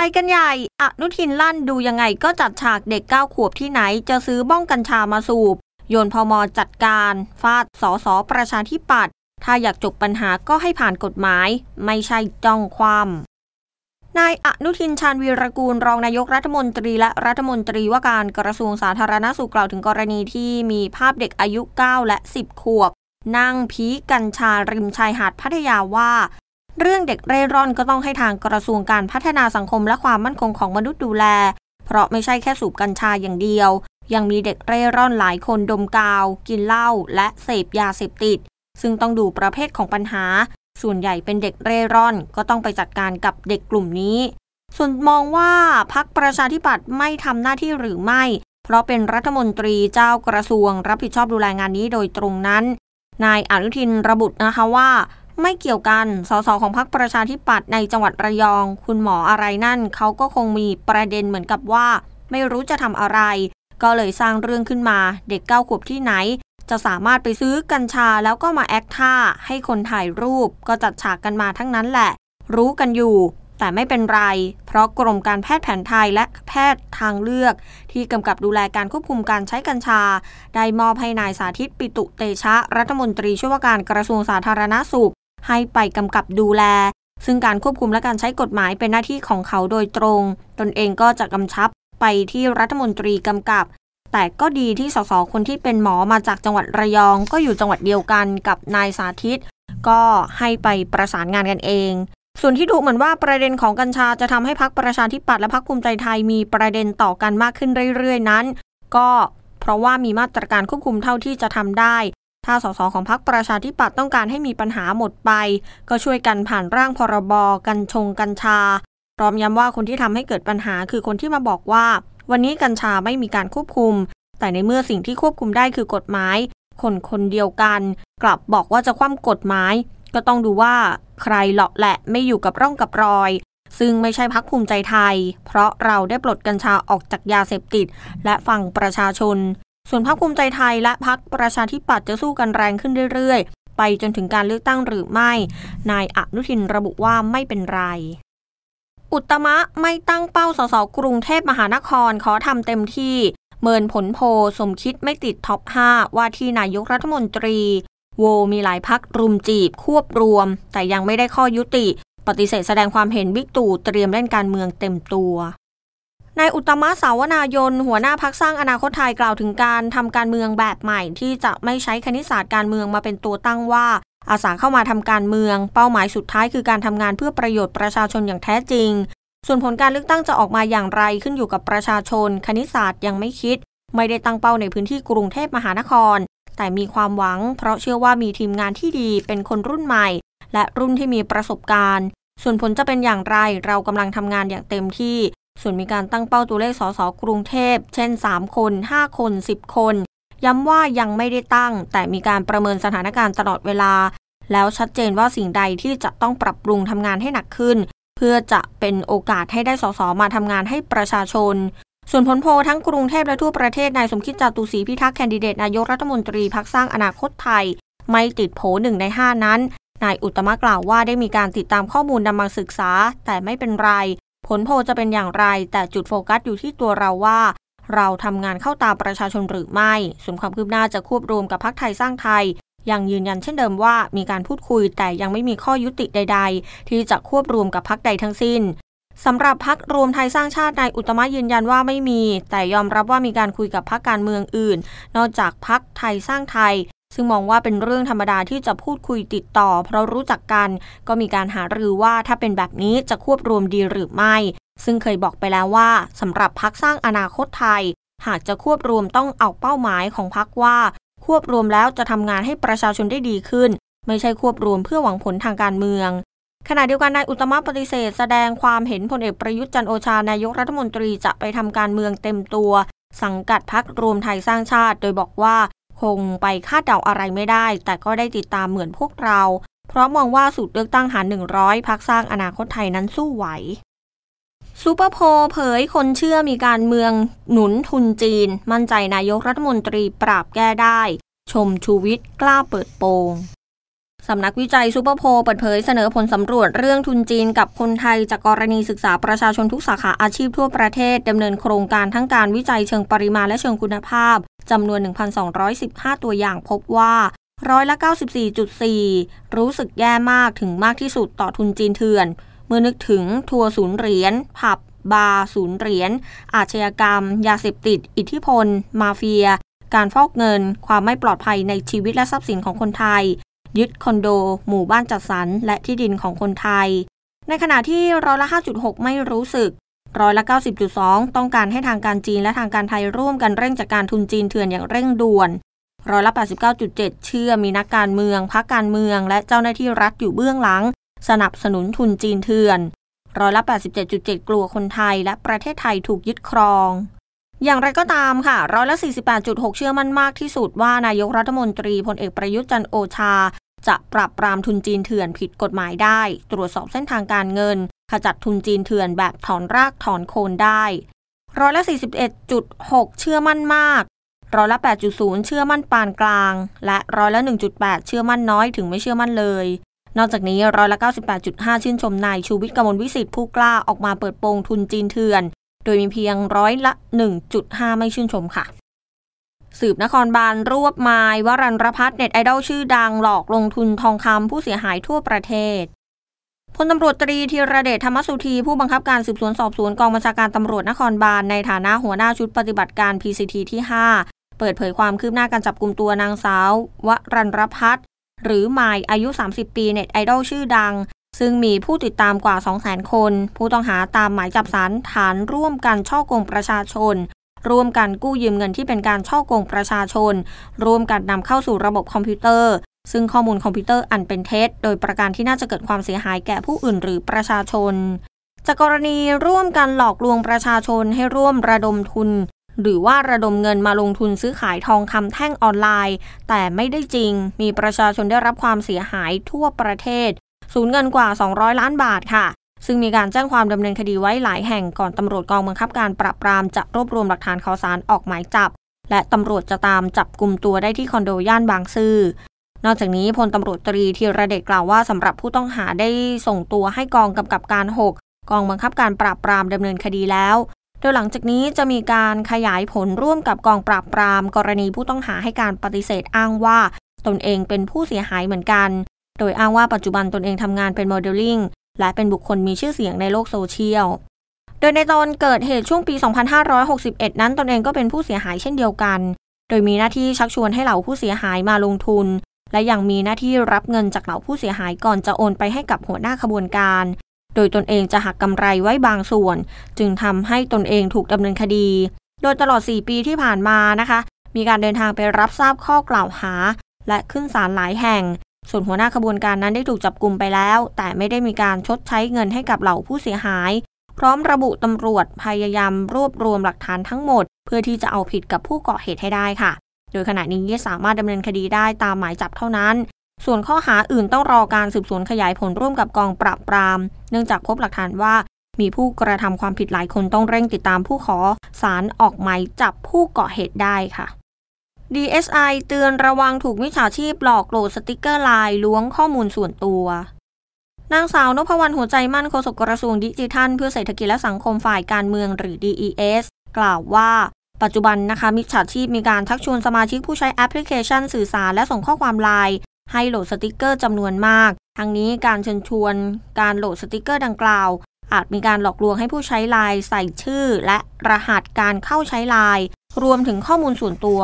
ไปกันใหญ่ อนุทินลั่นดูยังไงก็จัดฉากเด็ก9ขวบที่ไหนจะซื้อบ้องกัญชามาสูบ โยนพอมอจัดการ ฟาดสอสอประชาธิปัตย์ ถ้าอยากจบปัญหาก็ให้ผ่านกฎหมาย ไม่ใช่จ้องความนายอนุทินชาญวีรกูลรองนายกรัฐมนตรีและรัฐมนตรีว่าการกระทรวงสาธารณสุขกล่าวถึงกรณีที่มีภาพเด็กอายุ 9 และ10ขวบนั่งพีกัญชาริมชายหาดพัทยาว่าเรื่องเด็กเร่ร่อนก็ต้องให้ทางกระทรวงการพัฒนาสังคมและความมั่นคงของมนุษย์ดูแล เพราะไม่ใช่แค่สูบกัญชาอย่างเดียว ยังมีเด็กเร่ร่อนหลายคนดมกาว กินเหล้าและเสพยาเสพติด ซึ่งต้องดูประเภทของปัญหา ส่วนใหญ่เป็นเด็กเร่ร่อนก็ต้องไปจัดการกับเด็กกลุ่มนี้ ส่วนมองว่าพักประชาธิปัตย์ไม่ทำหน้าที่หรือไม่ เพราะเป็นรัฐมนตรีเจ้ากระทรวง รับผิดชอบดูแลงานนี้โดยตรงนั้น นายอนุทินระบุนะคะว่าไม่เกี่ยวกัน สสของพรรคประชาธิปัตย์ในจังหวัดระยอง คุณหมออะไรนั่น เขาก็คงมีประเด็นเหมือนกับว่า ไม่รู้จะทำอะไร ก็เลยสร้างเรื่องขึ้นมา เด็กเก้าขวบที่ไหน จะสามารถไปซื้อกัญชาแล้วก็มาแอคท่าให้คนถ่ายรูป ก็จัดฉากกันมาทั้งนั้นแหละ รู้กันอยู่ แต่ไม่เป็นไร เพราะกรมการแพทย์แผนไทยและแพทย์ทางเลือก ที่กำกับดูแลการควบคุมการใช้กัญชา ได้มอบให้นายสาธิตปิตุเตชะรัฐมนตรีช่วยว่าการกระทรวงสาธารณาสุขให้ไปกำกับดูแล ซึ่งการควบคุมและการใช้กฎหมายเป็นหน้าที่ของเขาโดยตรง ตนเองก็จะกำชับไปที่รัฐมนตรีกำกับ แต่ก็ดีที่สสคนที่เป็นหมอมาจากจังหวัดระยองก็อยู่จังหวัดเดียวกันกับนายสาธิต ก็ให้ไปประสานงานกันเอง ส่วนที่ดูเหมือนว่าประเด็นของกัญชาจะทำให้พักประชาธิปัตย์และพักภูมิใจไทย มีประเด็นต่อกันมากขึ้นเรื่อยๆ นั้น ก็เพราะว่ามีมาตรการควบคุมเท่าที่จะทำได้ถ้าสสของพรรคประชาธิปัตย์ต้องการให้มีปัญหาหมดไป ก็ช่วยกันผ่านร่างพรบกัญชงกัญชาพร้อมย้ำว่าคนที่ทำให้เกิดปัญหาคือคนที่มาบอกว่า วันนี้กัญชาไม่มีการควบคุม แต่ในเมื่อสิ่งที่ควบคุมได้คือกฎหมายคนคนเดียวกัน กลับบอกว่าจะคว่ำกฎหมาย ก็ต้องดูว่าใครเหลาะแหละไม่อยู่กับร่องกับรอย ซึ่งไม่ใช่พักภูมิใจไทย เพราะเราได้ปลดกัญชาออกจากยาเสพติดและฝั่งประชาชนส่วนพรรคภูมิใจไทยและพรรคประชาธิปัตย์จะสู้กันแรงขึ้นเรื่อยๆ ไปจนถึงการเลือกตั้งหรือไม่ นายอนุทินระบุว่าไม่เป็นไร อุตมะไม่ตั้งเป้าสสกรุงเทพมหานครขอทำเต็มที่ เมินผลโพสมคิดไม่ติดท็อป 5 ว่าที่นายกรัฐมนตรี โวมีหลายพักรุมจีบควบรวม แต่ยังไม่ได้ข้อยุติ ปฏิเสธแสดงความเห็นบิ๊กตู่เตรียมเล่นการเมืองเต็มตัวนายอุตมะสาวนายน หัวหน้าพักสร้างอนาคตไทยกล่าวถึงการ ทำการเมืองแบบใหม่ ที่จะไม่ใช้คณิตศาสตร์การเมืองมาเป็นตัวตั้งว่าอาสาเข้ามาทำการเมือง เป้าหมายสุดท้ายคือการทำงานเพื่อประโยชน์ประชาชนอย่างแท้จริง ส่วนผลการเลือกตั้งจะออกมาอย่างไรขึ้นอยู่กับประชาชน คณิตศาสตร์ยังไม่คิดไม่ได้ตั้งเป้าในพื้นที่กรุงเทพมหานคร แต่มีความหวังเพราะเชื่อว่ามีทีมงานที่ดีเป็นคนรุ่นใหม่ และรุ่นที่มีประสบการณ์ ส่วนผลจะเป็นอย่างไร เรากำลังทำงานอย่างเต็มที่ส่วนมีการตั้งเป้าตัวเลขสสกรุงเทพ เช่น 3 คน 5 คน 10 คน ย้ำว่ายังไม่ได้ตั้ง แต่มีการประเมินสถานการณ์ตลอดเวลา แล้วชัดเจนว่าสิ่งใดที่จะต้องปรับปรุงทำงานให้หนักขึ้น เพื่อจะเป็นโอกาสให้ได้สสมาทำงานให้ประชาชน ส่วนผลโพทั้งกรุงเทพและทั่วประเทศนายสมคิดจตุศรีพิทักษ์แคนดิเดตนายกรัฐมนตรีพักสร้างอนาคตไทย ไม่ติดโผหนึ่งใน 5 นั้น นายอุตมะกล่าวว่าได้มีการติดตามข้อมูลนำมาศึกษา แต่ไม่เป็นไรผลโพลจะเป็นอย่างไรแต่จุดโฟกัสอยู่ที่ตัวเราว่า เราทำงานเข้าตาประชาชนหรือไม่ส่วนความคืบหน้าจะควบรวมกับพักไทยสร้างไทยยังยืนยันเช่นเดิมว่ามีการพูดคุยแต่ยังไม่มีข้อยุติใดๆ ที่จะควบรวมกับพักใดทั้งสิ้นสำหรับพักรวมไทยสร้างชาตินายอุตมะยืนยันว่าไม่มี แต่ยอมรับว่ามีการคุยกับพักการเมืองอื่น นอกจากพักไทยสร้างไทยซึ่งมองว่าเป็นเรื่องธรรมดาที่จะพูดคุยติดต่อเพราะรู้จักกัน ก็มีการหารือว่าถ้าเป็นแบบนี้จะควบรวมดีหรือไม่ ซึ่งเคยบอกไปแล้วว่าสำหรับพักสร้างอนาคตไทย หากจะควบรวมต้องเอาเป้าหมายของพักว่าควบรวมแล้วจะทำงานให้ประชาชนได้ดีขึ้น ไม่ใช่ควบรวมเพื่อหวังผลทางการเมือง ขณะเดียวกันนายอุตมะปฏิเสธแสดงความเห็นพลเอกประยุทธ์จันโอชานายกรัฐมนตรีจะไปทำการเมืองเต็มตัว สังกัดพักรวมไทยสร้างชาติ โดยบอกว่าคงไปคาดเดาอะไรไม่ได้ แต่ก็ได้ติดตามเหมือนพวกเรา เพราะมองว่าสูตรเลือกตั้งหาร 100พักสร้างอนาคตไทยนั้นสู้ไหวซูเปอร์โพเผยคนเชื่อมีการเมืองหนุนทุนจีน มั่นใจนายกรัฐมนตรีปราบแก้ได้ ชมชูวิทย์กล้าเปิดโปงสำนักวิจัยซูเปอร์โพเปิดเผยเสนอผลสำรวจเรื่องทุนจีนกับคนไทยจากกรณีศึกษาประชาชนทุกสาขาอาชีพทั่วประเทศดำเนินโครงการทั้งการวิจัยเชิงปริมาณและเชิงคุณภาพจำนวน 1,215 ตัวอย่างพบว่า ร้อยละ 94.4 รู้สึกแย่มากถึงมากที่สุดต่อทุนจีนเถื่อน เมื่อนึกถึงทัวร์ศูนย์เหรียญผับ บาร์ศูนย์เหรียญ อาชญากรรม ยาเสพติด อิทธิพล มาเฟีย การฟอกเงิน ความไม่ปลอดภัยในชีวิตและทรัพย์สินของคนไทย ยึดคอนโด หมู่บ้านจัดสรรและที่ดินของคนไทย ในขณะที่ร้อยละ5.6ไม่รู้สึกร้อยละ90.2 ต้องการให้ทางการจีนและทางการไทยร่วมกันเร่งจัดกการทุนจีนเถื่อนอย่างเร่งด่วนร้อยละ89.7เชื่อมีนักการเมืองพักการเมือง และเจ้าหน้าที่รัฐอยู่เบื้องหลัง สนับสนุนทุนจีนเถื่อนร้อยละ87.7กลัวคนไทยและประเทศไทยถูกยึดครอง อย่างไรก็ตามค่ะร้อยละ48.6เชื่อมั่นมากที่สุดว่านายกรัฐมนตรีพลเอกประยุทธ์จันโอชา จะปรับปรามทุนจีนเถื่อนผิดกฎหมายได้ ตรวจสอบเส้นทางการเงินขจัดทุนจีนเถื่อนแบบถอนรากถอนโคนได้ ร้อยละ 41.6 เชื่อมั่นมาก ร้อยละ8.0 เชื่อมั่นปานกลาง และร้อยละ 1.8 เชื่อมั่นน้อยถึงไม่เชื่อมั่นเลย นอกจากนี้ร้อยละ98.5 ชื่นชมนายชูวิทย์กมลวิสิทธิ์ผู้กล้าออกมาเปิดโปงทุนจีนเถื่อน โดยมีเพียงร้อยละ 1.5 ไม่ชื่นชมค่ะ สืบนครบาลรวบมายวรันรพัฒน์เน็ตไอดอลชื่อดัง หลอกลงทุนทองคำผู้เสียหายทั่วประเทศพลตำรวจตรีธีระเดชธรรมสุธี ผู้บังคับการสืบสวนสอบสวนกองบัญชาการตำรวจนครบาล ในฐานะหัวหน้าชุดปฏิบัติการ PCT ที่ 5 เปิดเผยความคืบหน้าการจับกลุ่มตัวนางสาววรันรพัฒน์หรือหมายอายุ 30 ปีเน็ตไอดอลชื่อดัง ซึ่งมีผู้ติดตามกว่า 200,000 คน ผู้ต้องหาตามหมายจับสารฐานร่วมกันช่อกงประชาชนร่วมกันกู้ยืมเงินที่เป็นการช่อกงประชาชนร่วมกันนำเข้าสู่ระบบคอมพิวเตอร์ซึ่งข้อมูลคอมพิวเตอร์อันเป็นเท็จโดยประการที่น่าจะเกิดความเสียหายแก่ผู้อื่น หรือประชาชน จากกรณีร่วมกันหลอกลวงประชาชนให้ร่วมระดมทุน หรือว่าระดมเงินมาลงทุนซื้อขายทองคำแท่งออนไลน์ แต่ไม่ได้จริงมีประชาชนได้รับความเสียหายทั่วประเทศสูญเงินกว่า 200 ล้านบาทค่ะ ซึ่งมีการแจ้งความดำเนินคดีไว้หลายแห่งก่อนตำรวจกองบังคับการปราบปรามจะรวบรวมหลักฐานข่าวสารออกหมายจับ และตำรวจจะตามจับกลุ่มตัวได้ที่คอนโดย่านบางซื่อนอกจากนี้พลตำรวจตรีธีระเดชกล่าวว่าสำหรับผู้ต้องหาได้ส่งตัวให้กองกำกับการ 6 กองบังคับการปราบปรามดำเนินคดีแล้ว โดยหลังจากนี้จะมีการขยายผลร่วมกับกองปราบปรามกรณีผู้ต้องหาให้การปฏิเสธอ้างว่าตนเองเป็นผู้เสียหายเหมือนกัน โดยอ้างว่าปัจจุบันตนเองทำงานเป็นโมเดลลิ่งและเป็นบุคคลมีชื่อเสียงในโลกโซเชียลโดยในตอนเกิดเหตุช่วงปี 2561 นั้นตนเองก็เป็นผู้เสียหายเช่นเดียวกัน โดยมีหน้าที่ชักชวนให้เหล่าผู้เสียหายมาลงทุนและยังมีหน้าที่รับเงินจากเหล่าผู้เสียหายก่อนจะโอนไปให้กับหัวหน้าขบวนการ โดยตนเองจะหักกำไรไว้บางส่วน จึงทำให้ตนเองถูกดำเนินคดี โดยตลอด 4 ปีที่ผ่านมานะคะ มีการเดินทางไปรับทราบข้อกล่าวหา และขึ้นศาลหลายแห่ง ส่วนหัวหน้าขบวนการนั้นได้ถูกจับกลุ่มไปแล้ว แต่ไม่ได้มีการชดใช้เงินให้กับเหล่าผู้เสียหาย พร้อมระบุตำรวจพยายามรวบรวมหลักฐานทั้งหมด เพื่อที่จะเอาผิดกับผู้ก่อเหตุให้ได้ค่ะโดยขณะนี้สามารถดำเนินคดีได้ตามหมายจับเท่านั้น ส่วนข้อหาอื่นต้องรอการสืบสวนขยายผลร่วมกับกองปราบปราม เนื่องจากพบหลักฐานว่า มีผู้กระทำความผิดหลายคนต้องเร่งติดตามผู้ขอ สารออกหมายจับผู้ก่อเหตุได้ค่ะ DSI เตือนระวังถูกมิจฉาชีพหลอกโหลดสติกเกอร์ไลน์ล้วงข้อมูลส่วนตัว นางสาวนพวรรณหัวใจมั่นโฆษกกระทรวงดิจิทัล เพื่อเศรษฐกิจและสังคมฝ่ายการเมืองหรือ DES กล่าวว่าปัจจุบันนะคะมิจฉาชีพมีการชักชวนสมาชิกผู้ใช้แอปพลิเคชันสื่อสารและส่งข้อความไลน์ให้โหลดสติกเกอร์จำนวนมาก ทั้งนี้การเชิญชวนการโหลดสติกเกอร์ ดังกล่าว อาจมีการหลอกลวงให้ผู้ใช้ไลน์ใส่ชื่อและรหัสการเข้าใช้ไลน์รวมถึงข้อมูลส่วนตัว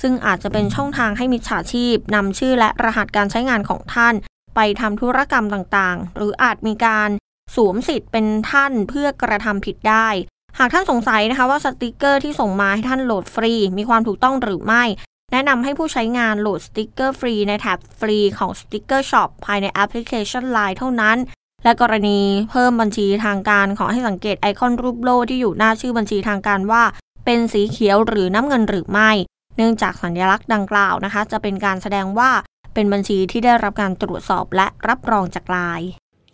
ซึ่งอาจจะเป็นช่องทางให้มิจฉาชีพนำชื่อและรหัสการใช้งานของท่าน ไปทำธุรกรรมต่างๆ หรืออาจมีการสวมสิทธิ์เป็นท่านเพื่อกระทำผิดได้หากท่านสงสัยนะคะว่าสติกเกอร์ที่ส่งมาให้ท่านโหลดฟรี มีความถูกต้องหรือไม่ แนะนำให้ผู้ใช้งานโหลดสติกเกอร์ฟรีในแท็บฟรีของ Sticker Shop ภายในแอปพลิเคชัน Line เท่านั้น และกรณีเพิ่มบัญชีทางการขอให้สังเกตไอคอนรูปโล่ที่อยู่หน้าชื่อบัญชีทางการว่าเป็นสีเขียวหรือน้ำเงินหรือไม่ เนื่องจากสัญลักษณ์ดังกล่าวนะคะ จะเป็นการแสดงว่าเป็นบัญชีที่ได้รับการตรวจสอบและรับรองจากลาย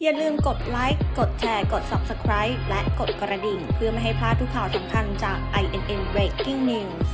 อย่าลืมกดไลค์ กดแชร์ กด Subscribe และกดกระดิ่ง เพื่อไม่ให้พลาดทุกข่าวสำคัญจาก INN Breaking News